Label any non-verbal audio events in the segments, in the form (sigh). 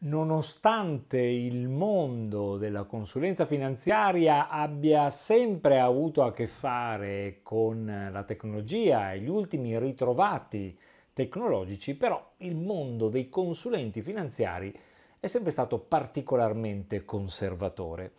Nonostante il mondo della consulenza finanziaria abbia sempre avuto a che fare con la tecnologia e gli ultimi ritrovati tecnologici, però il mondo dei consulenti finanziari è sempre stato particolarmente conservatore.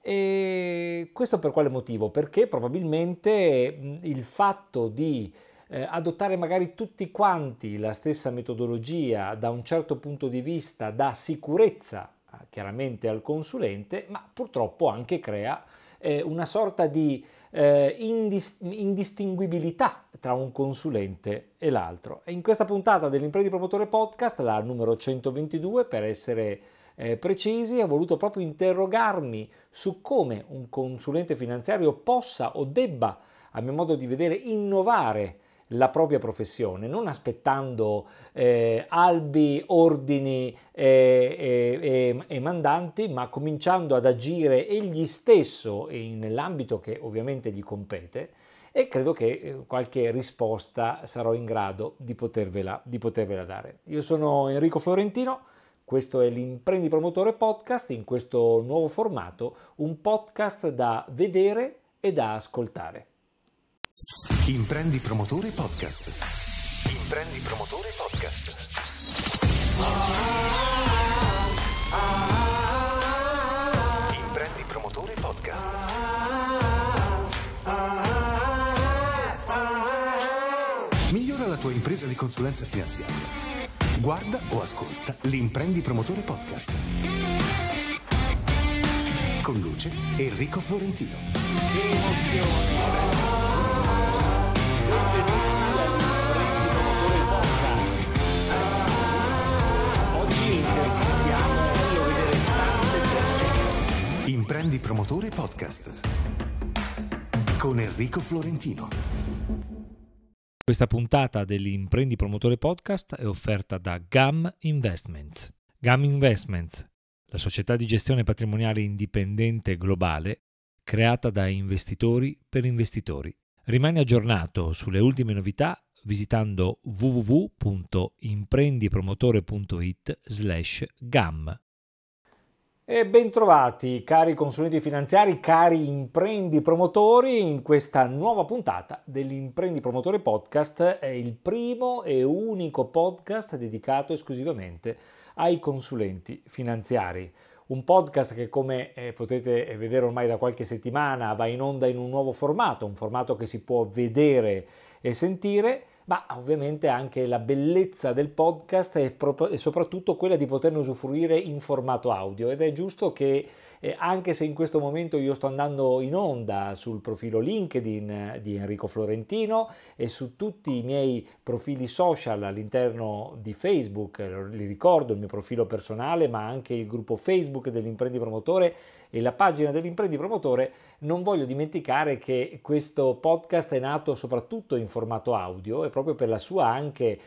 E questo per quale motivo? Perché probabilmente il fatto di eh, adottare magari tutti quanti la stessa metodologia da un certo punto di vista dà sicurezza eh, chiaramente al consulente, ma purtroppo anche crea eh, una sorta di eh, indis- indistinguibilità tra un consulente e l'altro. E in questa puntata dell'Imprenditore Promotore Podcast, la numero 122 per essere eh, precisi, ho voluto proprio interrogarmi su come un consulente finanziario possa o debba, a mio modo di vedere, innovare la propria professione, non aspettando eh, albi, ordini eh, eh, e mandanti, ma cominciando ad agire egli stesso nell'ambito che ovviamente gli compete e credo che eh, qualche risposta sarò in grado di potervela, di potervela dare. Io sono Enrico Florentino. Questo è l'Imprendi Promotore Podcast in questo nuovo formato, un podcast da vedere e da ascoltare. Imprendi Promotore Podcast. Imprendi Promotore Podcast. Imprendi Promotore Podcast. Migliora la tua impresa di consulenza finanziaria. Guarda o ascolta l'Imprendi Promotore Podcast. Conduce Enrico Florentino. Che emozione! Imprendi Promotore Podcast con Enrico Florentino. Questa puntata dell'Imprendi Promotore Podcast è offerta da GAM Investments. GAM Investments, la società di gestione patrimoniale indipendente globale creata da investitori per investitori. Rimani aggiornato sulle ultime novità visitando www.imprendipromotore.it slash GAM. E bentrovati cari consulenti finanziari, cari imprendi promotori in questa nuova puntata dell'Imprendi Promotore Podcast, è il primo e unico podcast dedicato esclusivamente ai consulenti finanziari. Un podcast che come eh, potete vedere ormai da qualche settimana va in onda in un nuovo formato, un formato che si può vedere e sentire ma ovviamente anche la bellezza del podcast e, pro- soprattutto quella di poterne usufruire in formato audio ed è giusto che eh, anche se in questo momento io sto andando in onda sul profilo LinkedIn di Enrico Florentino e su tutti i miei profili social all'interno di Facebook, li ricordo il mio profilo personale ma anche il gruppo Facebook dell'imprendi promotore e la pagina dell'imprenditore promotore, non voglio dimenticare che questo podcast è nato soprattutto in formato audio e proprio per la sua anche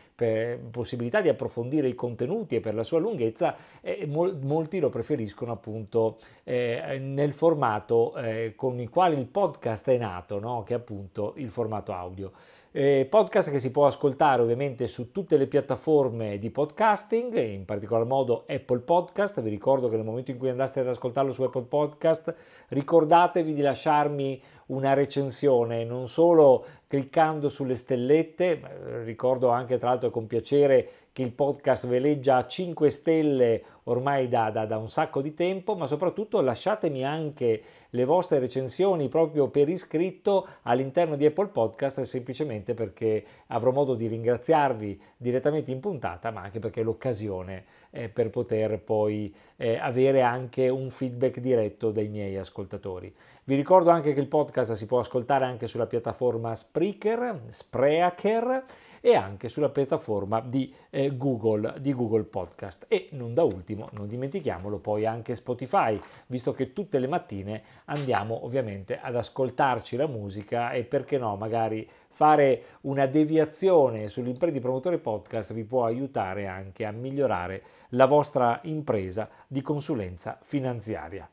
possibilità di approfondire i contenuti e per la sua lunghezza eh, mol- molti lo preferiscono appunto eh, nel formato eh, con il quale il podcast è nato, no? che è appunto il formato audio. Eh, podcast che si può ascoltare ovviamente su tutte le piattaforme di podcasting, in particolar modo Apple Podcast. Vi ricordo che nel momento in cui andaste ad ascoltarlo su Apple Podcast, ricordatevi di lasciarmi una recensione, non solo cliccando sulle stellette, eh, ricordo anche tra l'altro con piacere che il podcast veleggia a 5 stelle ormai da, da, da un sacco di tempo, ma soprattutto lasciatemi anche le vostre recensioni proprio per iscritto all'interno di Apple Podcast semplicemente perché avrò modo di ringraziarvi direttamente in puntata ma anche perché è l'occasione eh, per poter poi eh, avere anche un feedback diretto dai miei ascoltatori. Vi ricordo anche che il podcast si può ascoltare anche sulla piattaforma Spreaker, Spreaker e anche sulla piattaforma di, eh, Google, di Google Podcast. E non da ultimo, non dimentichiamolo, poi anche Spotify, visto che tutte le mattine andiamo ovviamente ad ascoltarci la musica e perché no, magari fare una deviazione sull'impresa di promotore podcast vi può aiutare anche a migliorare la vostra impresa di consulenza finanziaria.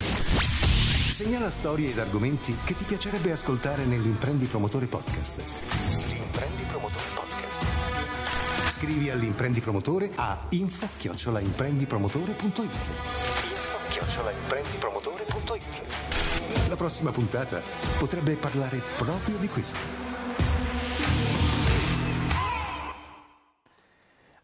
Segnala storie ed argomenti che ti piacerebbe ascoltare nell'imprendi promotore podcast. Scrivi all'imprendipromotore a info-imprendipromotore.it La prossima puntata potrebbe parlare proprio di questo.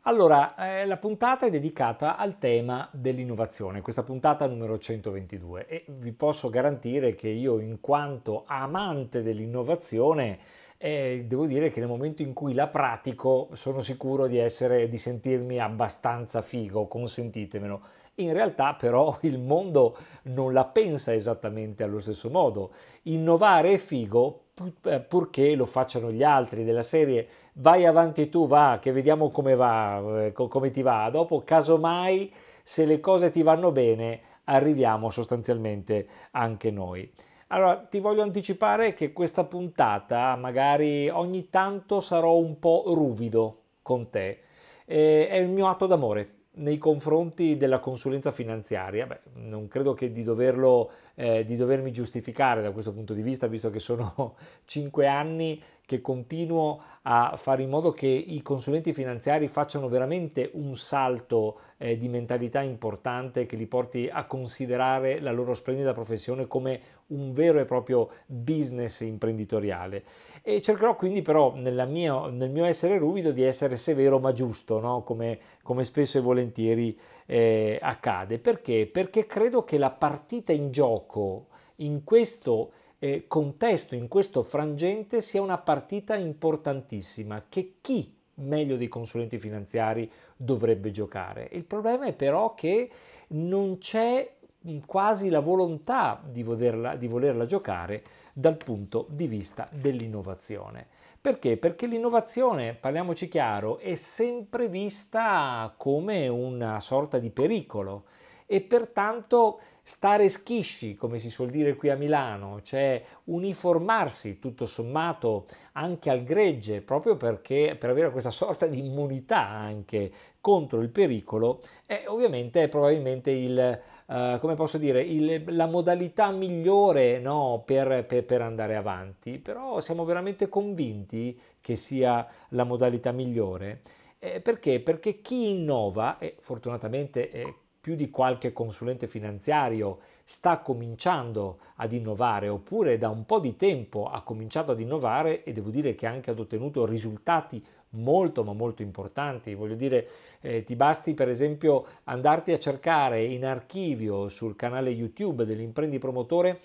Allora, eh, la puntata è dedicata al tema dell'innovazione, questa puntata numero 122 e vi posso garantire che io in quanto amante dell'innovazione e devo dire che nel momento in cui la pratico sono sicuro di, essere, di sentirmi abbastanza figo, consentitemelo. In realtà però (laughs) il mondo non la pensa esattamente allo stesso modo. Innovare è figo eh, purché lo facciano gli altri della serie vai avanti tu, va, che vediamo come va, eh, come ti va. Dopo, casomai, se le cose ti vanno bene, arriviamo sostanzialmente anche noi. Allora, ti voglio anticipare che questa puntata magari ogni tanto sarò un po' ruvido con te. Eh, è il mio atto d'amore nei confronti della consulenza finanziaria. Beh, non credo che di, doverlo, eh, di dovermi giustificare da questo punto di vista, visto che sono (laughs) cinque anni che continuo a fare in modo che i consulenti finanziari facciano veramente un salto eh, di mentalità importante che li porti a considerare la loro splendida professione come un vero e proprio business imprenditoriale. E cercherò quindi però mia, nel mio essere ruvido di essere severo ma giusto, no? come, come, spesso e volentieri eh, accade. Perché? Perché credo che la partita in gioco in questo eh, contesto, in questo frangente, sia una partita importantissima che chi meglio dei consulenti finanziari dovrebbe giocare. Il problema è però che non c'è mm, quasi la volontà di volerla, di volerla giocare dal punto di vista dell'innovazione. Perché? Perché l'innovazione, parliamoci chiaro, è sempre vista come una sorta di pericolo e pertanto stare schisci, come si suol dire qui a Milano, cioè uniformarsi tutto sommato anche al gregge, proprio perché per avere questa sorta di immunità anche contro il pericolo, è ovviamente è probabilmente il, Uh, come posso dire, il, la modalità migliore no, per, per, per, andare avanti, però siamo veramente convinti che sia la modalità migliore. Eh, perché? Perché chi innova, e fortunatamente eh, più di qualche consulente finanziario sta cominciando ad innovare oppure da un po' di tempo ha cominciato ad innovare e devo dire che anche ad ottenuto risultati molto ma molto importanti. Voglio dire, eh, ti basti per esempio andarti a cercare in archivio sul canale YouTube dell'imprendi promotore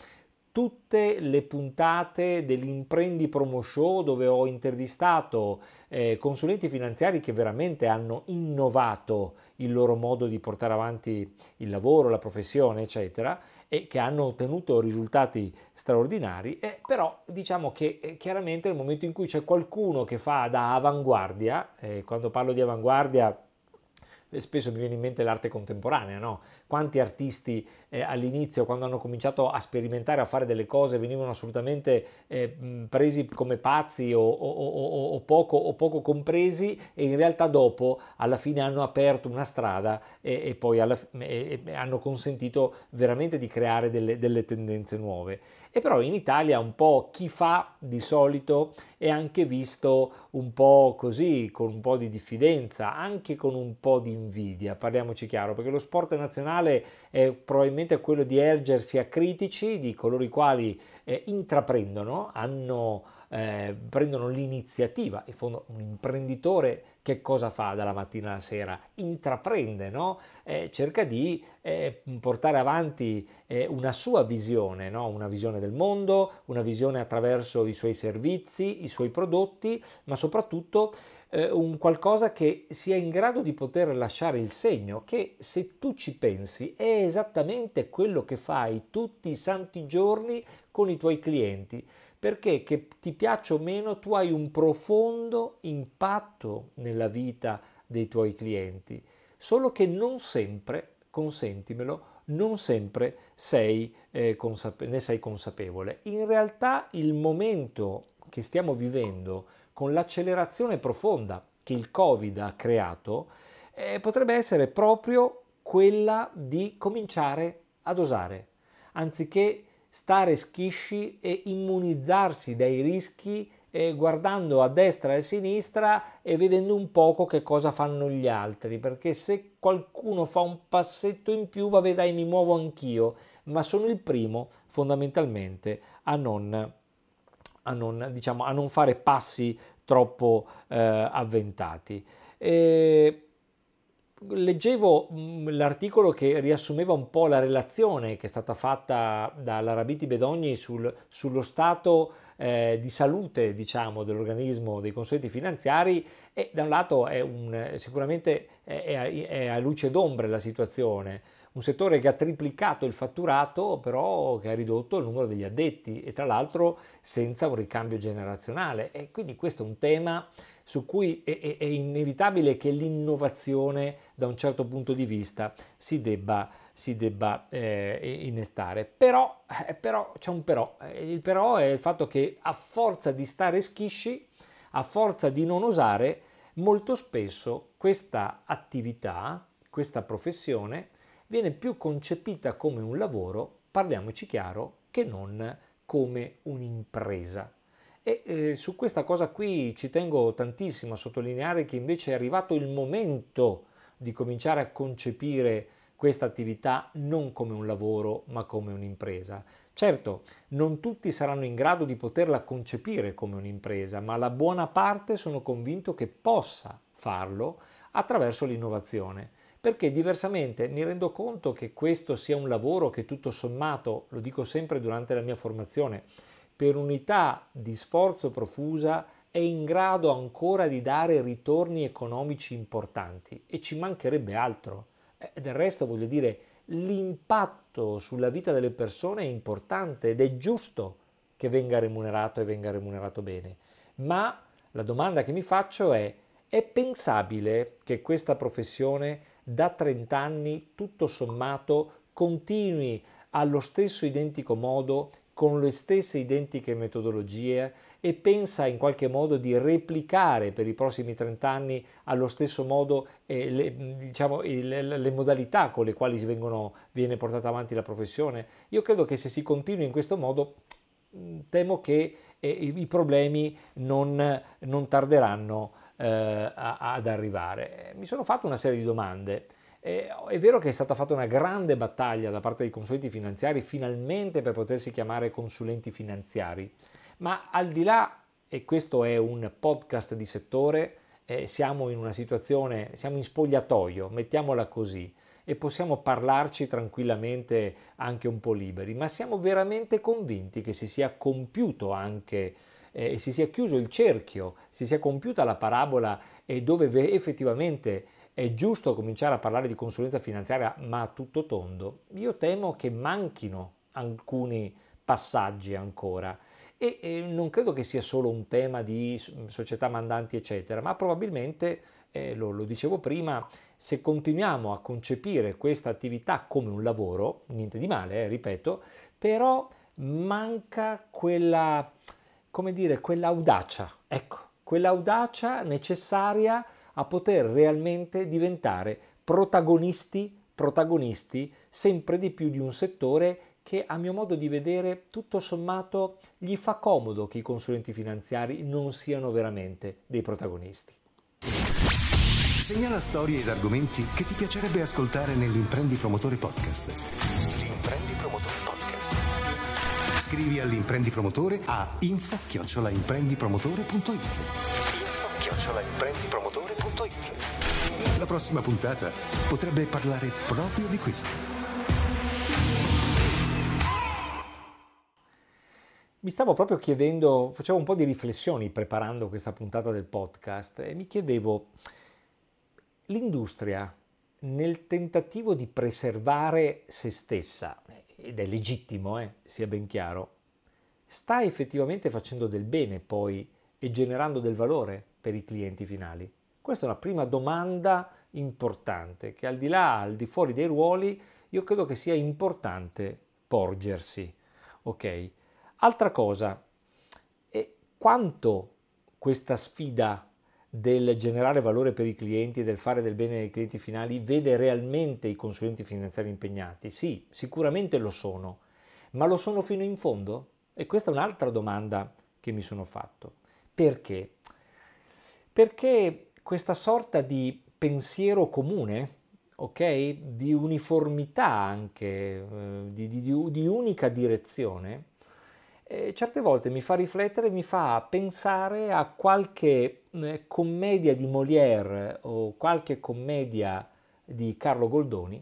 tutte le puntate dell'Imprendi Promo Show dove ho intervistato eh, consulenti finanziari che veramente hanno innovato il loro modo di portare avanti il lavoro, la professione, eccetera, e che hanno ottenuto risultati straordinari, eh, però diciamo che eh, chiaramente nel momento in cui c'è qualcuno che fa da avanguardia, eh, quando parlo di avanguardia spesso mi viene in mente l'arte contemporanea, no? Quanti artisti eh, all'inizio, quando hanno cominciato a sperimentare, a fare delle cose, venivano assolutamente eh, presi come pazzi o, o, o, poco, o, poco, compresi e in realtà dopo, alla fine, hanno aperto una strada e, e poi alla, e, e hanno consentito veramente di creare delle, delle tendenze nuove. E però in Italia un po' chi fa di solito è anche visto un po' così, con un po' di diffidenza, anche con un po' di invidia, parliamoci chiaro, perché lo sport nazionale è probabilmente quello di ergersi a critici, di coloro i quali eh, intraprendono, hanno eh, prendono l'iniziativa. In fondo un imprenditore che cosa fa dalla mattina alla sera? Intraprende, no? eh, cerca di eh, portare avanti eh, una sua visione, no? una visione del mondo, una visione attraverso i suoi servizi, i suoi prodotti, ma soprattutto eh, un qualcosa che sia in grado di poter lasciare il segno, che se tu ci pensi è esattamente quello che fai tutti i santi giorni con i tuoi clienti perché che ti piaccia o meno tu hai un profondo impatto nella vita dei tuoi clienti, solo che non sempre, consentimelo, non sempre sei, eh, consape- ne sei consapevole. In realtà il momento che stiamo vivendo con l'accelerazione profonda che il Covid ha creato eh, potrebbe essere proprio quella di cominciare ad osare, anziché stare schisci e immunizzarsi dai rischi eh, guardando a destra e a sinistra e vedendo un poco che cosa fanno gli altri, perché se qualcuno fa un passetto in più, vabbè dai, mi muovo anch'io, ma sono il primo fondamentalmente a non, a non, diciamo, a non fare passi troppo eh, avventati. E leggevo mm, l'articolo che riassumeva un po' la relazione che è stata fatta dall'Arabiti Bedogni sul, sullo stato eh, di salute diciamo, dell'organismo dei consulenti finanziari e da un lato è un, sicuramente è, è, è a luce d'ombre la situazione, un settore che ha triplicato il fatturato, però che ha ridotto il numero degli addetti e tra l'altro senza un ricambio generazionale. E quindi questo è un tema su cui è, è inevitabile che l'innovazione da un certo punto di vista si debba, si debba eh, innestare. Però, eh, però c'è un però. Eh, il però è il fatto che a forza di stare schisci, a forza di non osare, molto spesso questa attività, questa professione, viene più concepita come un lavoro, parliamoci chiaro, che non come un'impresa. E eh, su questa cosa qui ci tengo tantissimo a sottolineare che invece è arrivato il momento di cominciare a concepire questa attività non come un lavoro ma come un'impresa. Certo, non tutti saranno in grado di poterla concepire come un'impresa, ma la buona parte sono convinto che possa farlo attraverso l'innovazione perché diversamente mi rendo conto che questo sia un lavoro che tutto sommato, lo dico sempre durante la mia formazione, per unità di sforzo profusa è in grado ancora di dare ritorni economici importanti e ci mancherebbe altro. Eh, del resto voglio dire, l'impatto sulla vita delle persone è importante ed è giusto che venga remunerato e venga remunerato bene. Ma la domanda che mi faccio è, è pensabile che questa professione da 30 anni tutto sommato continui allo stesso identico modo con le stesse identiche metodologie e pensa in qualche modo di replicare per i prossimi 30 anni allo stesso modo eh, le, diciamo, le, le, modalità con le quali vengono, viene portata avanti la professione. Io credo che se si continui in questo modo, mm, temo che eh, i problemi non, non tarderanno eh, a, ad arrivare. Mi sono fatto una serie di domande. Eh, è vero che è stata fatta una grande battaglia da parte dei consulenti finanziari finalmente per potersi chiamare consulenti finanziari, ma al di là, e questo è un podcast di settore, eh, siamo in una situazione, siamo in spogliatoio, mettiamola così, e possiamo parlarci tranquillamente anche un po' liberi, ma siamo veramente convinti che si sia compiuto anche eh, si sia chiuso il cerchio, si sia compiuta la parabola e dove effettivamente è giusto cominciare a parlare di consulenza finanziaria ma a tutto tondo, io temo che manchino alcuni passaggi ancora. E, e non credo che sia solo un tema di società mandanti, eccetera, ma probabilmente, eh, lo, lo dicevo prima, se continuiamo a concepire questa attività come un lavoro, niente di male, eh, ripeto, però manca quella, come dire, quell'audacia, ecco, quell'audacia necessaria a poter realmente diventare protagonisti, protagonisti sempre di più di un settore che a mio modo di vedere tutto sommato gli fa comodo che i consulenti finanziari non siano veramente dei protagonisti. Segnala storie ed argomenti che ti piacerebbe ascoltare nell'Imprendi Promotore Podcast. Scrivi all'imprendipromotore a info-imprendipromotore.it La prossima puntata potrebbe parlare proprio di questo. Mi stavo proprio chiedendo, facevo un po' di riflessioni preparando questa puntata del podcast e mi chiedevo, l'industria nel tentativo di preservare se stessa, ed è legittimo, eh, sia ben chiaro, sta effettivamente facendo del bene poi e generando del valore per i clienti finali? Questa è una prima domanda importante che al di là, al di fuori dei ruoli, io credo che sia importante porgersi. Ok? Altra cosa, quanto questa sfida del generare valore per i clienti del fare del bene ai clienti finali vede realmente i consulenti finanziari impegnati? Sì, sicuramente lo sono, ma lo sono fino in fondo? E questa è un'altra domanda che mi sono fatto. Perché? Perché questa sorta di pensiero comune, ok? Di uniformità anche, eh, di, di, di unica direzione, eh, certe volte mi fa riflettere, mi fa pensare a qualche mm, eh, commedia di Molière o qualche commedia di Carlo Goldoni,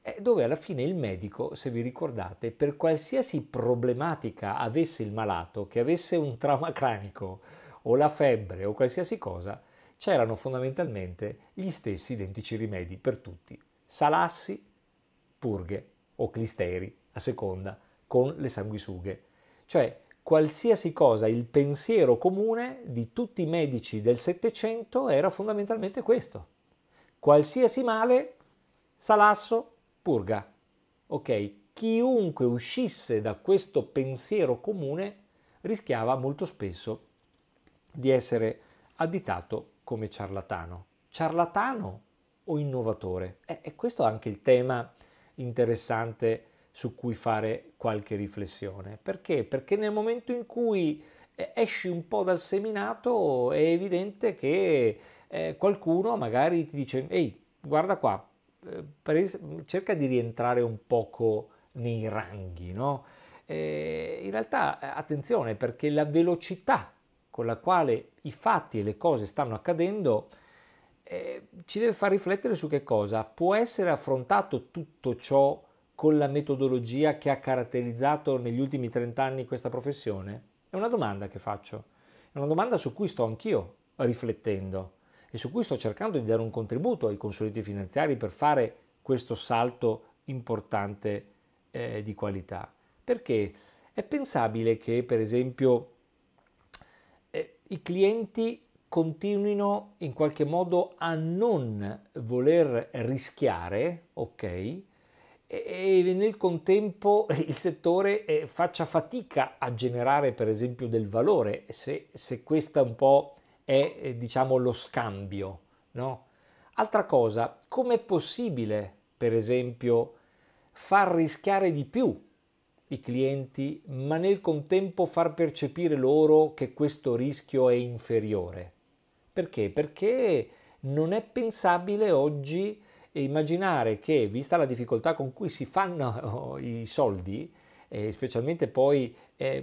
eh, dove alla fine il medico, se vi ricordate, per qualsiasi problematica avesse il malato, che avesse un trauma (laughs) cranico o la febbre o qualsiasi cosa, c'erano fondamentalmente gli stessi identici rimedi per tutti, salassi, purghe o clisteri, a seconda, con le sanguisughe cioè qualsiasi cosa, il pensiero comune di tutti i medici del Settecento era fondamentalmente questo. Qualsiasi male, salasso, purga. Ok, chiunque uscisse da questo pensiero comune rischiava molto spesso di essere additato come ciarlatano. Ciarlatano o innovatore? Eh, e questo è anche il tema interessante su cui fare qualche riflessione. Perché? Perché nel momento in cui eh, esci un po' dal seminato è evidente che eh, qualcuno magari ti dice ehi guarda qua eh, cerca di rientrare un poco nei ranghi no? Eh, in realtà eh, attenzione perché la velocità con la quale i fatti e le cose stanno accadendo eh, ci deve far riflettere su che cosa può essere affrontato tutto ciò con la metodologia che ha caratterizzato negli ultimi 30 anni questa professione? È una domanda che faccio, è una domanda su cui sto anch'io riflettendo e su cui sto cercando di dare un contributo ai consulenti finanziari per fare questo salto importante eh, di qualità. Perché è pensabile che, per esempio, eh, i clienti continuino in qualche modo a non voler rischiare, ok? e nel contempo eh, il settore eh, faccia fatica a generare per esempio del valore se, se questo un po' è eh, diciamo lo scambio. No? Altra cosa, com'è possibile per esempio far rischiare di più i clienti ma nel contempo far percepire loro che questo rischio è inferiore? Perché? Perché non è pensabile oggi e immaginare che, vista la difficoltà con cui si fanno eh, i soldi, specialmente poi eh,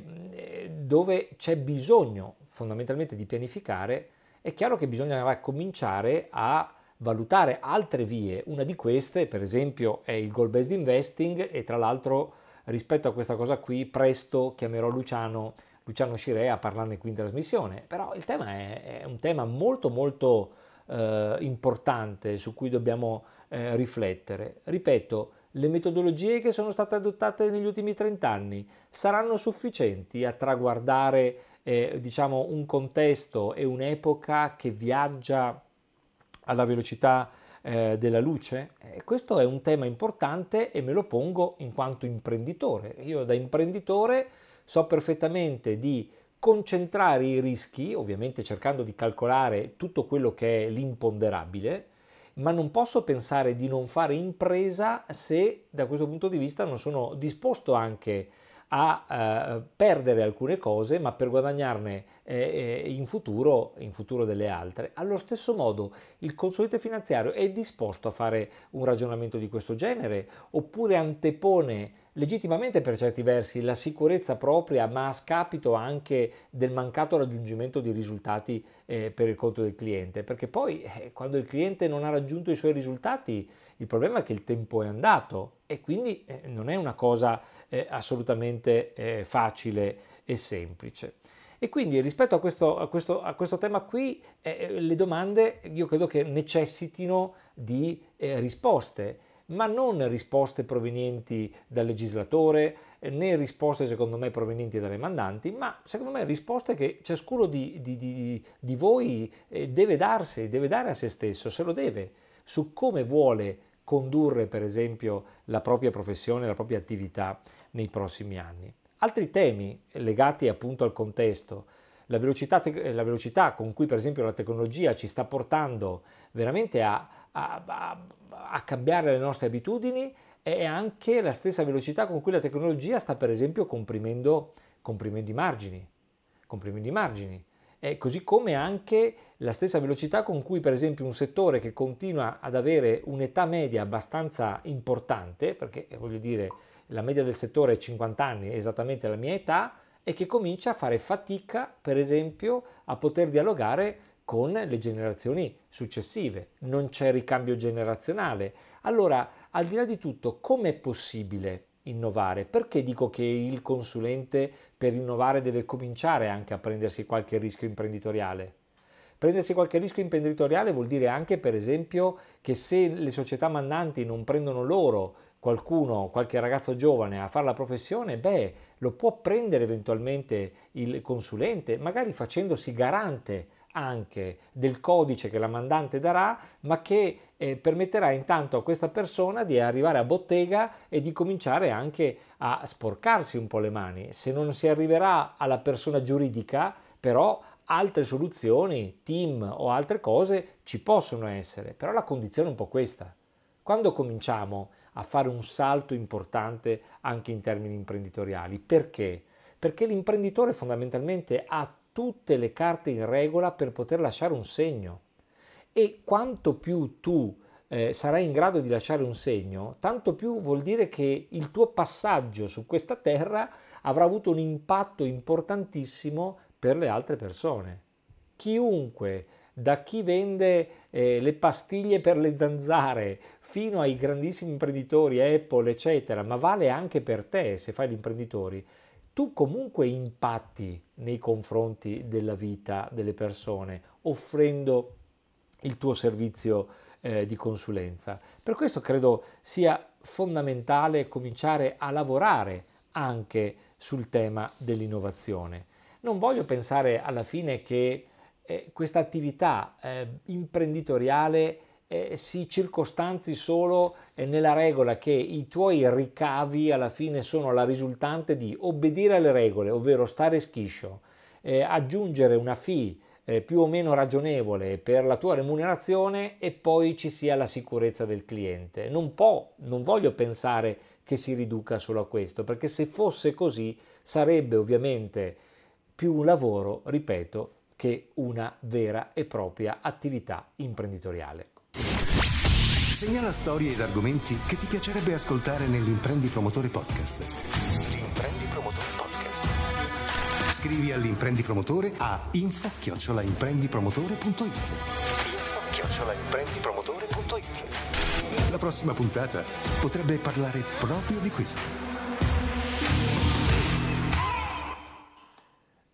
dove c'è bisogno fondamentalmente di pianificare, è chiaro che bisognerà cominciare a valutare altre vie. Una di queste, per esempio, è il goal based investing e tra l'altro rispetto a questa cosa qui presto chiamerò Luciano, Luciano Scirea a parlarne qui in trasmissione, però il tema è, è un tema molto molto eh, importante su cui dobbiamo eh, riflettere. Ripeto, le metodologie che sono state adottate negli ultimi 30 anni saranno sufficienti a traguardare eh, diciamo, un contesto e un'epoca che viaggia alla velocità eh, della luce? Eh, questo è un tema importante e me lo pongo in quanto imprenditore. Io da imprenditore so perfettamente di concentrare i rischi, ovviamente cercando di calcolare tutto quello che è l'imponderabile, ma non posso pensare di non fare impresa se da questo punto di vista non sono disposto anche a eh, perdere alcune cose, ma per guadagnarne eh, eh in, futuro, in futuro delle altre. Allo stesso modo, il consulente finanziario è disposto a fare un ragionamento di questo genere oppure antepone legittimamente per certi versi la sicurezza propria, ma a scapito anche del mancato raggiungimento di risultati eh, per il conto del cliente, perché poi eh, quando il cliente non ha raggiunto i suoi risultati, il problema è che il tempo è andato e quindi eh, non è una cosa eh, assolutamente eh, facile e semplice. E quindi rispetto a questo, a questo, a questo tema qui, eh, le domande io credo che necessitino di eh, risposte ma non risposte provenienti dal legislatore, né risposte secondo me provenienti dalle mandanti, ma secondo me risposte che ciascuno di, di, di, di voi eh, deve darsi, deve dare a se stesso, se lo deve, su come vuole condurre per esempio la propria professione, la propria attività nei prossimi anni. Altri temi legati appunto al contesto, la velocità, te- eh, la velocità, con cui per esempio la tecnologia ci sta portando veramente a, a, a, a cambiare le nostre abitudini è anche la stessa velocità con cui la tecnologia sta per esempio comprimendo, comprimendo i margini. Comprimendo i margini. E così come anche la stessa velocità con cui per esempio un settore che continua ad avere un'età media abbastanza importante, perché eh, voglio dire la media del settore è 50 anni, esattamente la mia età, e che comincia a fare fatica, per esempio, a poter dialogare con le generazioni successive. Non c'è ricambio generazionale. Allora, al di là di tutto, com'è possibile innovare? Perché dico che il consulente per innovare deve cominciare anche a prendersi qualche rischio imprenditoriale? Prendersi qualche rischio imprenditoriale vuol dire anche, per esempio, che se le società mandanti non prendono loro qualcuno, qualche ragazzo giovane a fare la professione, beh, lo può prendere eventualmente il consulente, magari facendosi garante anche del codice che la mandante darà, ma che eh, permetterà intanto a questa persona di arrivare a bottega e di cominciare anche a sporcarsi un po' le mani. Se non si arriverà alla persona giuridica, però altre soluzioni, team o altre cose ci possono essere, però la condizione è un po' questa. Quando cominciamo a fare un salto importante anche in termini imprenditoriali. Perché? Perché l'imprenditore fondamentalmente ha tutte le carte in regola per poter lasciare un segno. E quanto più tu eh, sarai in grado di lasciare un segno, tanto più vuol dire che il tuo passaggio su questa terra avrà avuto un impatto importantissimo per le altre persone. Chiunque da chi vende eh, le pastiglie per le zanzare fino ai grandissimi imprenditori, Apple, eccetera, ma vale anche per te se fai l'imprenditore. Tu comunque impatti nei confronti della vita delle persone offrendo il tuo servizio eh, di consulenza. Per questo credo sia fondamentale cominciare a lavorare anche sul tema dell'innovazione. Non voglio pensare alla fine che eh, questa attività eh, imprenditoriale eh, si circostanzi solo eh, nella regola che i tuoi ricavi alla fine sono la risultante di obbedire alle regole, ovvero stare schiscio, eh, aggiungere una fee eh, più o meno ragionevole per la tua remunerazione e poi ci sia la sicurezza del cliente. Non, può, non voglio pensare che si riduca solo a questo, perché se fosse così sarebbe ovviamente più un lavoro, ripeto, che una vera e propria attività imprenditoriale. Segnala storie ed argomenti che ti piacerebbe ascoltare nell'Imprendi Promotore Podcast. L'Imprendi Promotore Podcast. Scrivi all'Imprendi Promotore a info-imprendipromotore.it info La prossima puntata potrebbe parlare proprio di questo.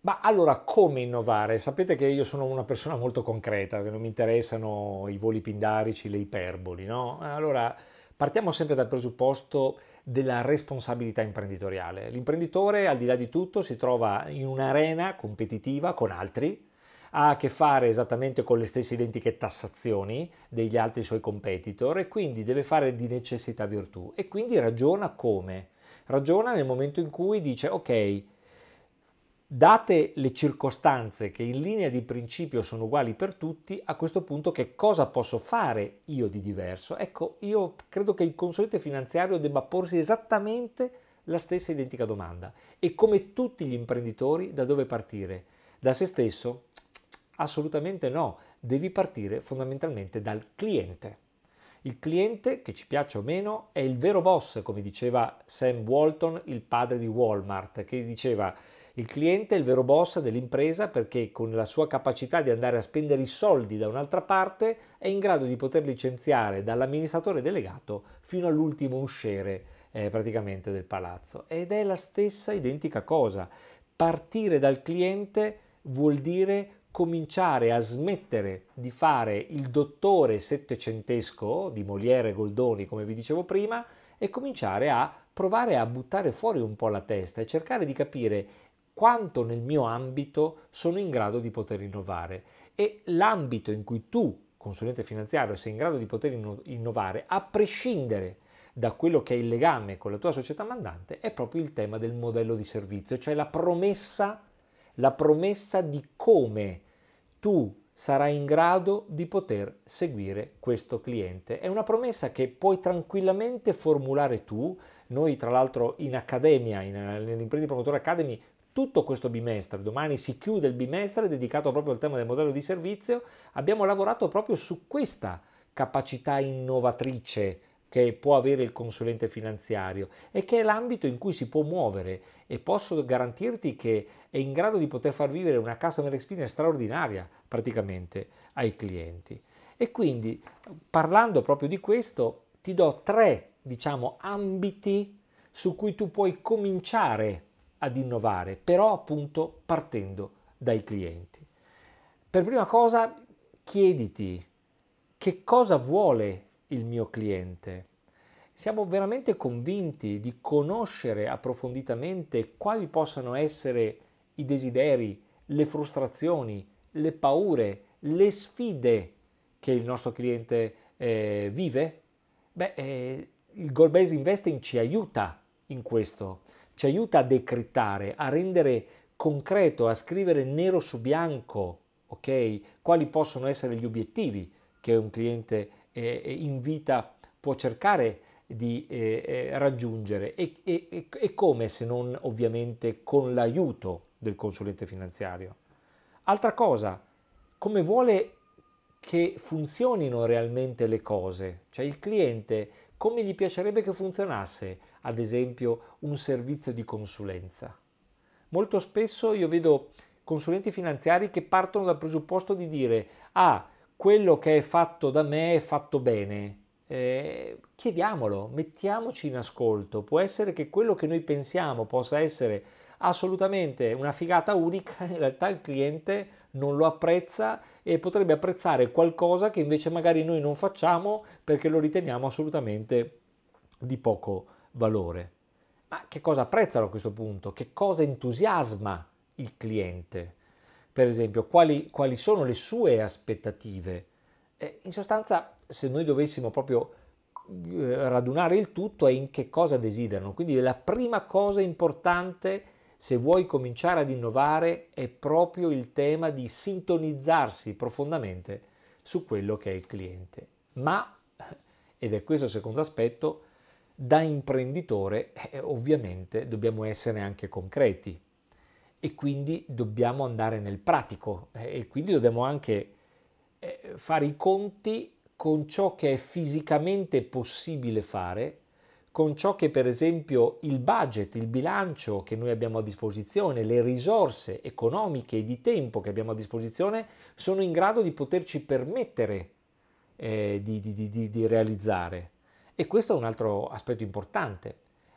Ma allora come innovare? Sapete che io sono una persona molto concreta, che non mi interessano i voli pindarici, le iperboli, no? Allora partiamo sempre dal presupposto della responsabilità imprenditoriale. L'imprenditore, al di là di tutto, si trova in un'arena competitiva con altri, ha a che fare esattamente con le stesse identiche tassazioni degli altri suoi competitor e quindi deve fare di necessità virtù e quindi ragiona come? Ragiona nel momento in cui dice ok, Date le circostanze che in linea di principio sono uguali per tutti, a questo punto che cosa posso fare io di diverso? Ecco, io credo che il consulente finanziario debba porsi esattamente la stessa identica domanda e come tutti gli imprenditori da dove partire? Da se stesso? Assolutamente no, devi partire fondamentalmente dal cliente. Il cliente, che ci piaccia o meno, è il vero boss, come diceva Sam Walton, il padre di Walmart, che diceva il cliente è il vero boss dell'impresa perché con la sua capacità di andare a spendere i soldi da un'altra parte è in grado di poter licenziare dall'amministratore delegato fino all'ultimo usciere eh, praticamente del palazzo. Ed è la stessa identica cosa. Partire dal cliente vuol dire cominciare a smettere di fare il dottore settecentesco di Moliere Goldoni, come vi dicevo prima, e cominciare a provare a buttare fuori un po' la testa e cercare di capire quanto nel mio ambito sono in grado di poter innovare e l'ambito in cui tu, consulente finanziario, sei in grado di poter innovare, a prescindere da quello che è il legame con la tua società mandante, è proprio il tema del modello di servizio, cioè la promessa, la promessa di come tu sarai in grado di poter seguire questo cliente. È una promessa che puoi tranquillamente formulare tu, noi tra l'altro in accademia, nell'Imprenditore Promotore Academy, tutto questo bimestre, domani si chiude il bimestre dedicato proprio al tema del modello di servizio, abbiamo lavorato proprio su questa capacità innovatrice che può avere il consulente finanziario e che è l'ambito in cui si può muovere e posso garantirti che è in grado di poter far vivere una customer experience straordinaria praticamente ai clienti. E quindi parlando proprio di questo ti do tre diciamo ambiti su cui tu puoi cominciare ad innovare, però appunto partendo dai clienti. Per prima cosa chiediti che cosa vuole il mio cliente. Siamo veramente convinti di conoscere approfonditamente quali possano essere i desideri, le frustrazioni, le paure, le sfide che il nostro cliente eh, vive? Beh, eh, il goal based investing ci aiuta in questo ci aiuta a decretare, a rendere concreto, a scrivere nero su bianco, ok? Quali possono essere gli obiettivi che un cliente eh, eh in vita può cercare di eh, eh raggiungere e, e, e come se non ovviamente con l'aiuto del consulente finanziario. Altra cosa, come vuole che funzionino realmente le cose, cioè il cliente come gli piacerebbe che funzionasse, ad esempio, un servizio di consulenza. Molto spesso io vedo consulenti finanziari che partono dal presupposto di dire ah, quello che è fatto da me è fatto bene. Eh, chiediamolo, mettiamoci in ascolto. Può essere che quello che noi pensiamo possa essere assolutamente una figata unica, (laughs) in realtà il cliente non lo apprezza e potrebbe apprezzare qualcosa che invece magari noi non facciamo perché lo riteniamo assolutamente di poco valore. Ma che cosa apprezzano a questo punto? Che cosa entusiasma il cliente? Per esempio, quali, quali sono le sue aspettative? Eh, in sostanza, se noi dovessimo proprio eh, radunare il tutto è in che cosa desiderano. Quindi la prima cosa importante è se vuoi cominciare ad innovare, è proprio il tema di sintonizzarsi profondamente su quello che è il cliente. Ma, ed è questo il secondo aspetto, da imprenditore eh, ovviamente dobbiamo essere anche concreti e quindi dobbiamo andare nel pratico eh, e quindi dobbiamo anche eh, fare i conti con ciò che è fisicamente possibile fare con ciò che per esempio il budget, il bilancio che noi abbiamo a disposizione, le risorse economiche e di tempo che abbiamo a disposizione sono in grado di poterci permettere eh, di, di, di, di realizzare. E questo è un altro aspetto importante.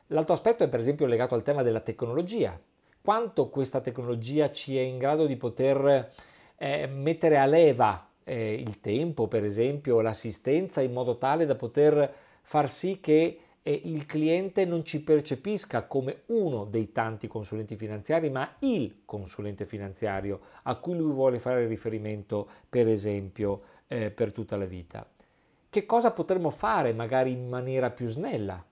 L'altro aspetto è per esempio legato al tema della tecnologia. Quanto questa tecnologia ci è in grado di poter eh, mettere a leva eh, il tempo, per esempio, l'assistenza in modo tale da poter far sì che eh, il cliente non ci percepisca come uno dei tanti consulenti finanziari, ma il consulente finanziario a cui lui vuole fare riferimento, per esempio, eh, per tutta la vita. Che cosa potremmo fare magari in maniera più snella?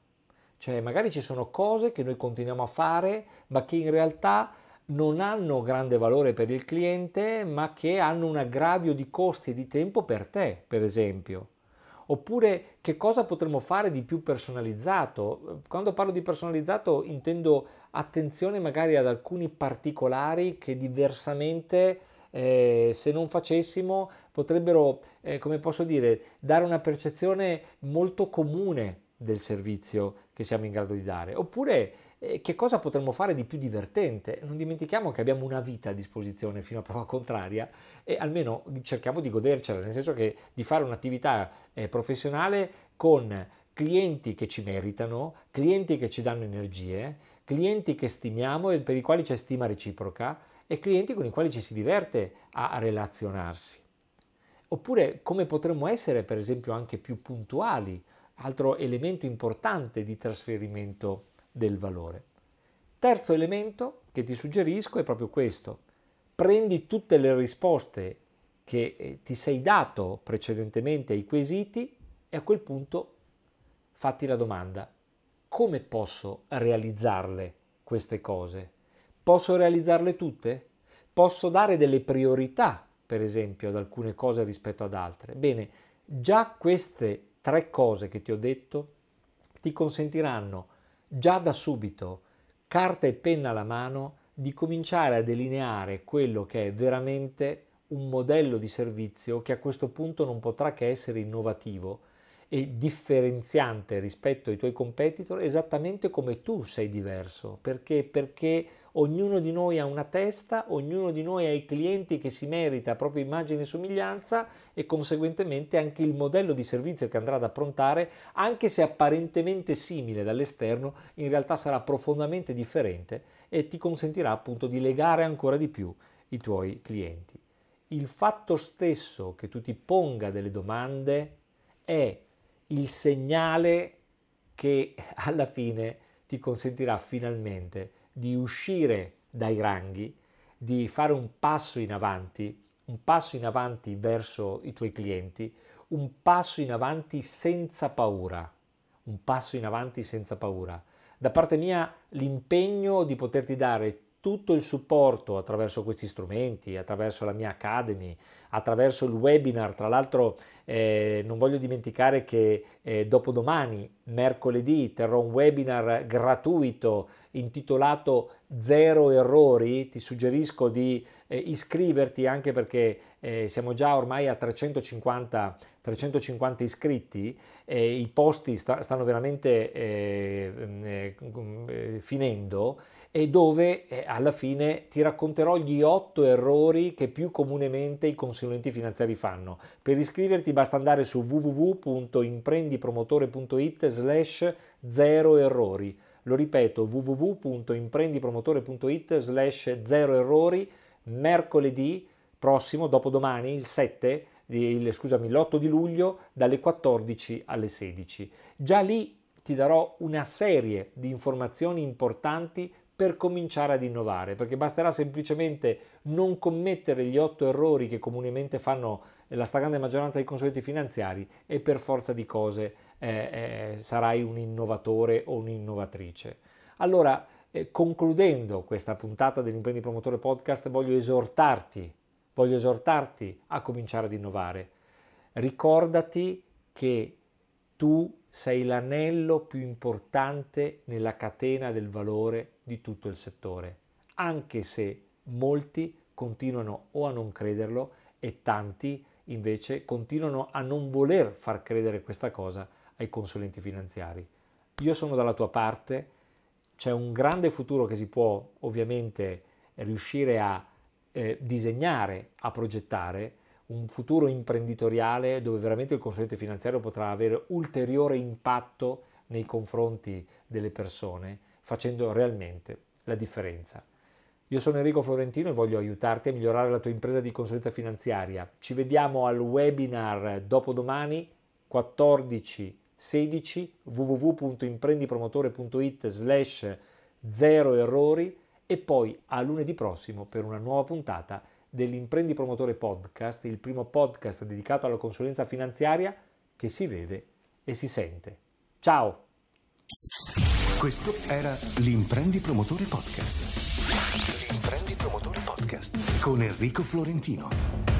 Cioè, magari ci sono cose che noi continuiamo a fare, ma che in realtà non hanno grande valore per il cliente, ma che hanno un aggravio di costi e di tempo per te, per esempio. Oppure che cosa potremmo fare di più personalizzato? Quando parlo di personalizzato intendo attenzione magari ad alcuni particolari che diversamente eh, se non facessimo potrebbero, eh, come posso dire, dare una percezione molto comune del servizio che siamo in grado di dare. Oppure eh, che cosa potremmo fare di più divertente? Non dimentichiamo che abbiamo una vita a disposizione fino a prova contraria e almeno cerchiamo di godercela, nel senso che di fare un'attività eh, professionale con clienti che ci meritano, clienti che ci danno energie, clienti che stimiamo e per i quali c'è stima reciproca e clienti con i quali ci si diverte a relazionarsi. Oppure come potremmo essere per esempio anche più puntuali, altro elemento importante di trasferimento del valore. Terzo elemento che ti suggerisco è proprio questo. Prendi tutte le risposte che eh, ti sei dato precedentemente ai quesiti e a quel punto fatti la domanda, come posso realizzarle queste cose? Posso realizzarle tutte? Posso dare delle priorità, per esempio, ad alcune cose rispetto ad altre? Bene, già queste tre cose che ti ho detto ti consentiranno già da subito, carta e penna alla mano, di cominciare a delineare quello che è veramente un modello di servizio che a questo punto non potrà che essere innovativo e differenziante rispetto ai tuoi competitor, esattamente come tu sei diverso, perché, perché ognuno di noi ha una testa, ognuno di noi ha i clienti che si merita proprio immagine e somiglianza e conseguentemente anche il modello di servizio che andrà ad approntare, anche se apparentemente simile dall'esterno, in realtà sarà profondamente differente e ti consentirà appunto di legare ancora di più i tuoi clienti. Il fatto stesso che tu ti ponga delle domande è il segnale che alla fine ti consentirà finalmente di di uscire dai ranghi, di fare un passo in avanti, un passo in avanti verso i tuoi clienti, un passo in avanti senza paura, un passo in avanti senza paura. Da parte mia l'impegno di poterti dare tutto il supporto attraverso questi strumenti, attraverso la mia Academy, attraverso il webinar. Tra l'altro eh, non voglio dimenticare che eh, dopodomani, mercoledì, terrò un webinar gratuito intitolato Zero Errori. Ti suggerisco di eh, iscriverti anche perché eh, siamo già ormai a 350, 350 iscritti e eh, i posti sta, stanno veramente eh, mm, eh, mm, finendo e dove eh, alla fine ti racconterò gli otto errori che più comunemente i consulenti finanziari fanno. Per iscriverti basta andare su www.imprendipromotore.it slash zero errori. Lo ripeto, www.imprendipromotore.it slash zero errori. Mercoledì prossimo, dopodomani, il 7 il, scusami, l'8 di luglio dalle 14 alle 16. Già lì ti darò una serie di informazioni importanti per cominciare ad innovare, perché basterà semplicemente non commettere gli otto errori che comunemente fanno la stragrande maggioranza dei consulenti finanziari e per forza di cose eh, eh, sarai un innovatore o un'innovatrice. Allora, eh, concludendo questa puntata dell'Imprendi Promotore Podcast, voglio esortarti, voglio esortarti a cominciare ad innovare. Ricordati che tu sei l'anello più importante nella catena del valore di tutto il settore, anche se molti continuano o a non crederlo e tanti invece continuano a non voler far credere questa cosa ai consulenti finanziari. Io sono dalla tua parte, c'è un grande futuro che si può ovviamente riuscire a eh, disegnare, a progettare, un futuro imprenditoriale dove veramente il consulente finanziario potrà avere ulteriore impatto nei confronti delle persone facendo realmente la differenza. Io sono Enrico Florentino e voglio aiutarti a migliorare la tua impresa di consulenza finanziaria. Ci vediamo al webinar dopodomani 14.16 www.imprendipromotore.it slash zero errori e poi a lunedì prossimo per una nuova puntata dell'Imprendi Podcast, il primo podcast dedicato alla consulenza finanziaria che si vede e si sente. Ciao! Questo era l'Imprendi Promotore Podcast. L'Imprendi Promotore Podcast. Con Enrico Florentino.